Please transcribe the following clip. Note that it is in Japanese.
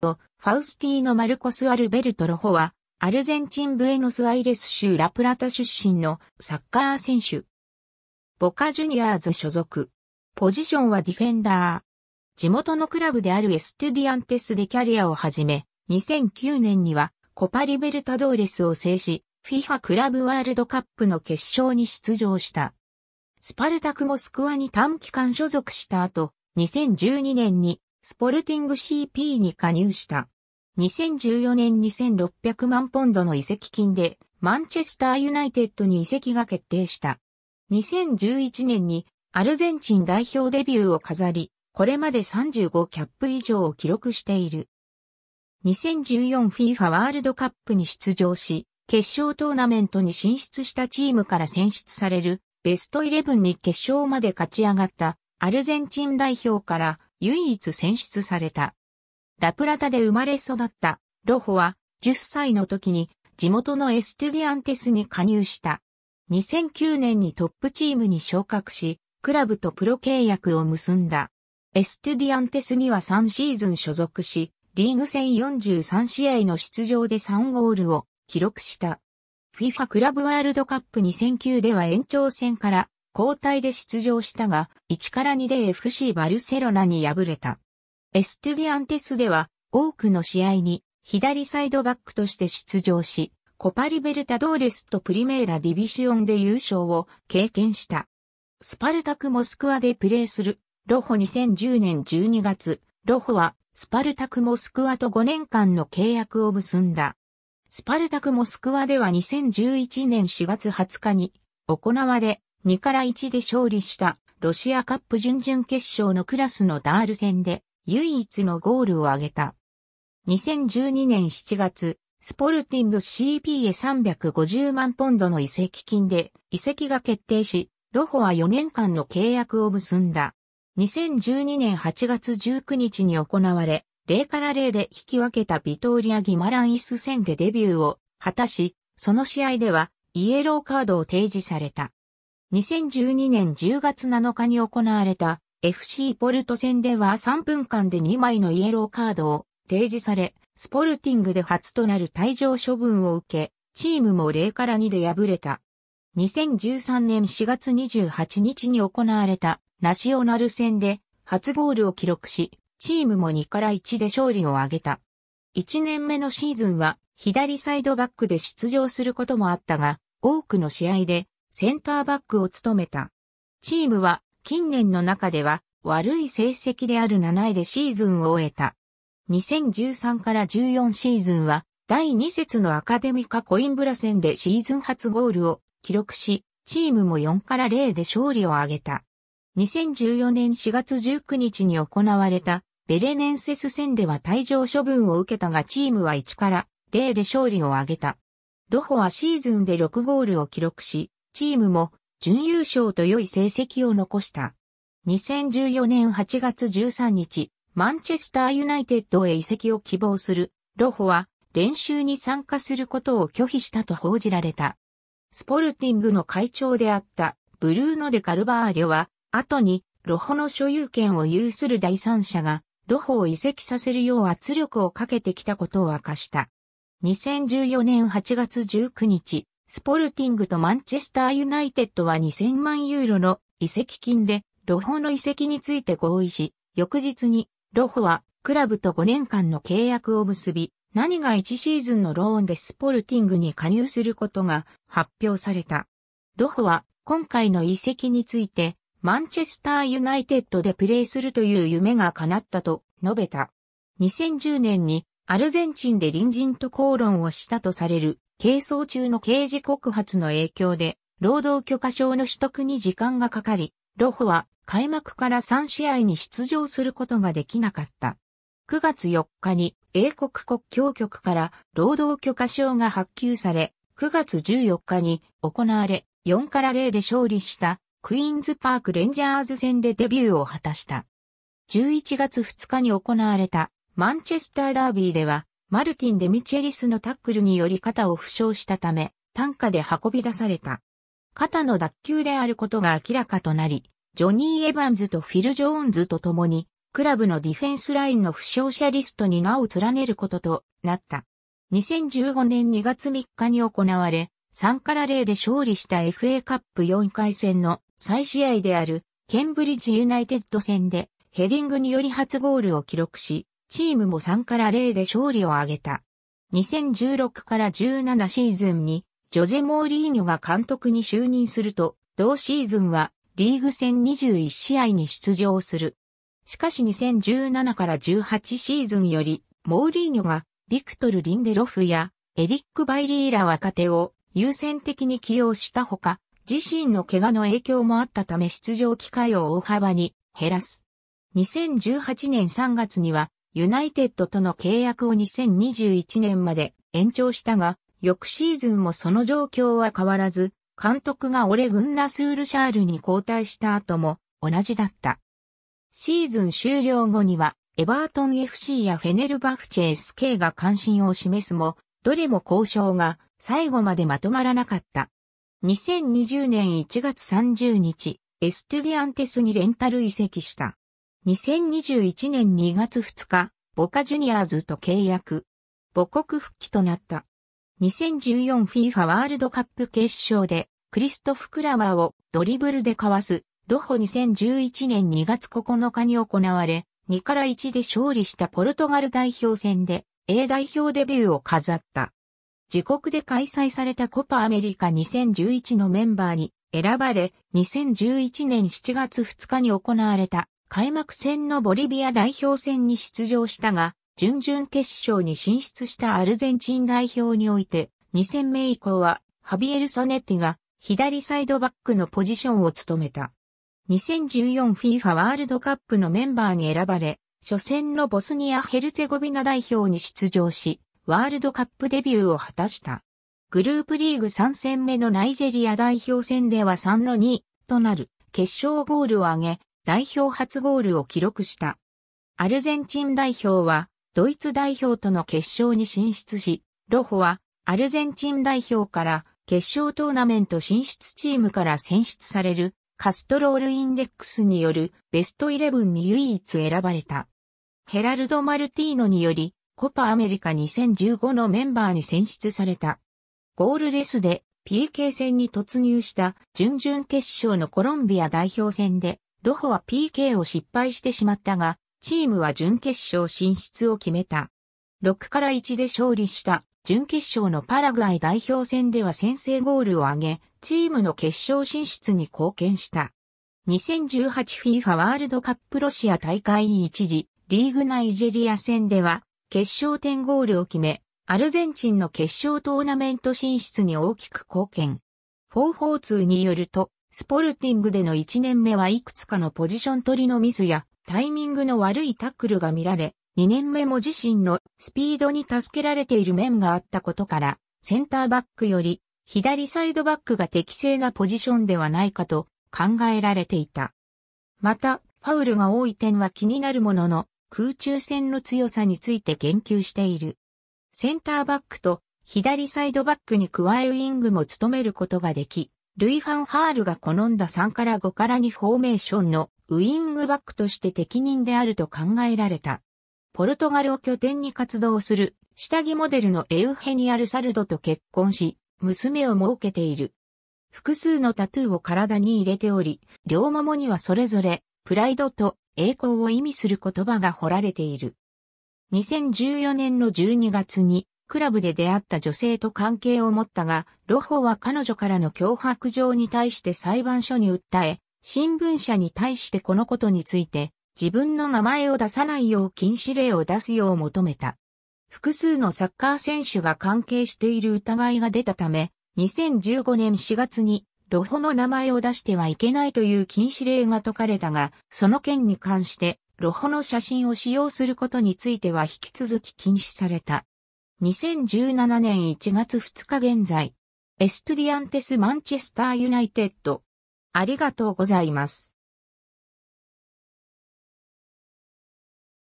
と、ファウスティーノ・マルコス・アルベルト・ロホは、アルゼンチン・ブエノス・アイレス州ラプラタ出身のサッカー選手。ボカジュニアーズ所属。ポジションはディフェンダー。地元のクラブであるエストゥディアンテスでキャリアを始め、2009年にはコパリベルタドーレスを制し、フィファクラブワールドカップの決勝に出場した。スパルタクモスクワに短期間所属した後、2012年にスポルティング CP に加入した。2014年2600万ポンドの移籍金で、マンチェスターユナイテッドに移籍が決定した。2011年にアルゼンチン代表デビューを飾り、これまで35キャップ以上を記録している。2014FIFA ワールドカップに出場し、決勝トーナメントに進出したチームから選出されるベストイレブンに決勝まで勝ち上がったアルゼンチン代表から唯一選出された。ラプラタで生まれ育ったロホは10歳の時に地元のエステディアンテスに加入した。2009年にトップチームに昇格し、クラブとプロ契約を結んだ。エステディアンテスには3シーズン所属し、リーグ戦43試合の出場で3ゴールを記録した。FIFA クラブワールドカップ2009では延長戦から交代で出場したが、1から2で FC バルセロナに敗れた。エストゥディアンテスでは、多くの試合に左サイドバックとして出場し、コパリベルタドーレスとプリメーラディビシオンで優勝を経験した。スパルタクモスクワでプレーする、ロホ2010年12月、ロホはスパルタクモスクワと5年間の契約を結んだ。スパルタクモスクワでは2011年4月20日に行われ、2から1で勝利したロシアカップ準々決勝のクラスのダール戦で唯一のゴールを挙げた。2012年7月、スポルティング CP へ350万ポンドの移籍金で移籍が決定し、ロホは4年間の契約を結んだ。2012年8月19日に行われ、0から0で引き分けたビトーリア・ギマランイス戦でデビューを果たし、その試合ではイエローカードを提示された。2012年10月7日に行われた FC ポルト戦では3分間で2枚のイエローカードを提示され、スポルティングで初となる退場処分を受け、チームも0から2で敗れた。2013年4月28日に行われたナショナル戦で初ゴールを記録し、チームも2から1で勝利を挙げた。1年目のシーズンは左サイドバックで出場することもあったが、多くの試合でセンターバックを務めた。チームは近年の中では悪い成績である7位でシーズンを終えた。2013から14シーズンは第2節のアカデミカコインブラ戦でシーズン初ゴールを記録し、チームも4から0で勝利を挙げた。2014年4月19日に行われたベレネンセス戦では退場処分を受けたがチームは1から0で勝利を挙げた。ロホはシーズンで6ゴールを記録し、チームも準優勝と良い成績を残した。2014年8月13日、マンチェスターユナイテッドへ移籍を希望するロホは練習に参加することを拒否したと報じられた。スポルティングの会長であったブルーノ・デ・カルバーリョは後にロホの所有権を有する第三者がロホを移籍させるよう圧力をかけてきたことを明かした。2014年8月19日、スポルティングとマンチェスターユナイテッドは2000万ユーロの遺跡金で、ロホの遺跡について合意し、翌日に、ロホはクラブと5年間の契約を結び、何が1シーズンのローンでスポルティングに加入することが発表された。ロホは今回の遺跡について、マンチェスターユナイテッドでプレーするという夢が叶ったと述べた。2010年にアルゼンチンで隣人と口論をしたとされる係争中の刑事告発の影響で、労働許可証の取得に時間がかかり、ロホは開幕から3試合に出場することができなかった。9月4日に英国国境局から労働許可証が発給され、9月14日に行われ、4から0で勝利したクイーンズパークレンジャーズ戦でデビューを果たした。11月2日に行われたマンチェスターダービーではマルティン・デミチェリスのタックルにより肩を負傷したため、担架で運び出された。肩の脱臼であることが明らかとなり、ジョニー・エヴァンズとフィル・ジョーンズと共に、クラブのディフェンスラインの負傷者リストに名を連ねることとなった。2015年2月3日に行われ、3から0で勝利した FA カップ4回戦の再試合であるケンブリッジユナイテッド戦でヘディングにより初ゴールを記録し、チームも3から0で勝利を挙げた。2016から17シーズンに、ジョゼ・モーリーニョが監督に就任すると、同シーズンはリーグ戦21試合に出場する。しかし2017から18シーズンより、モーリーニョがビクトル・リンデロフやエリック・バイリーラ若手を優先的に起用したほか、自身の怪我の影響もあったため出場機会を大幅に減らす。2018年3月にはユナイテッドとの契約を2021年まで延長したが、翌シーズンもその状況は変わらず、監督がオレ・グンナスール・シャールに交代した後も同じだった。シーズン終了後には、エバートン FC やフェネルバフチェ SK が関心を示すも、どれも交渉が最後までまとまらなかった。2020年1月30日、エステディアンテスにレンタル移籍した。2021年2月2日、ボカジュニアーズと契約。母国復帰となった。2014FIFA ワールドカップ決勝で、クリストフ・クラワーをドリブルでかわす、ロホ2011年2月9日に行われ、2から1で勝利したポルトガル代表戦で A 代表デビューを飾った。自国で開催されたコパアメリカ2011のメンバーに選ばれ、2011年7月2日に行われた開幕戦のボリビア代表戦に出場したが、準々決勝に進出したアルゼンチン代表において、2戦目以降は、ハビエル・ソネッティが左サイドバックのポジションを務めた。2014FIFA ワールドカップのメンバーに選ばれ、初戦のボスニア・ヘルツェゴビナ代表に出場し、ワールドカップデビューを果たした。グループリーグ3戦目のナイジェリア代表戦では3の2となる決勝ゴールを挙げ、代表初ゴールを記録した。アルゼンチン代表は、ドイツ代表との決勝に進出し、ロホは、アルゼンチン代表から、決勝トーナメント進出チームから選出される、カストロールインデックスによるベストイレブンに唯一選ばれた。ヘラルド・マルティーノにより、コパアメリカ2015のメンバーに選出された。ゴールレスで PK 戦に突入した準々決勝のコロンビア代表戦でロホは PK を失敗してしまったが、チームは準決勝進出を決めた。6から1で勝利した準決勝のパラグアイ代表戦では先制ゴールを挙げ、チームの決勝進出に貢献した。2018FIFA ワールドカップロシア大会一時、リーグナイジェリア戦では、決勝点ゴールを決め、アルゼンチンの決勝トーナメント進出に大きく貢献。442によると、スポルティングでの1年目はいくつかのポジション取りのミスやタイミングの悪いタックルが見られ、2年目も自身のスピードに助けられている面があったことから、センターバックより左サイドバックが適正なポジションではないかと考えられていた。また、ファウルが多い点は気になるものの、空中戦の強さについて言及している。センターバックと左サイドバックに加えウィングも務めることができ、ルイ・ファンハールが好んだ3から5から2フォーメーションのウィングバックとして適任であると考えられた。ポルトガルを拠点に活動する下着モデルのエウヘニアル・サルドと結婚し、娘を設けている。複数のタトゥーを体に入れており、両ももにはそれぞれ、プライドと栄光を意味する言葉が彫られている。2014年の12月に、クラブで出会った女性と関係を持ったが、ロホは彼女からの脅迫状に対して裁判所に訴え、新聞社に対してこのことについて、自分の名前を出さないよう禁止令を出すよう求めた。複数のサッカー選手が関係している疑いが出たため、2015年4月に、ロホの名前を出してはいけないという禁止令が解かれたが、その件に関して、ロホの写真を使用することについては引き続き禁止された。2017年1月2日現在、エストゥディアンテス・マンチェスター・ユナイテッド。ありがとうございます。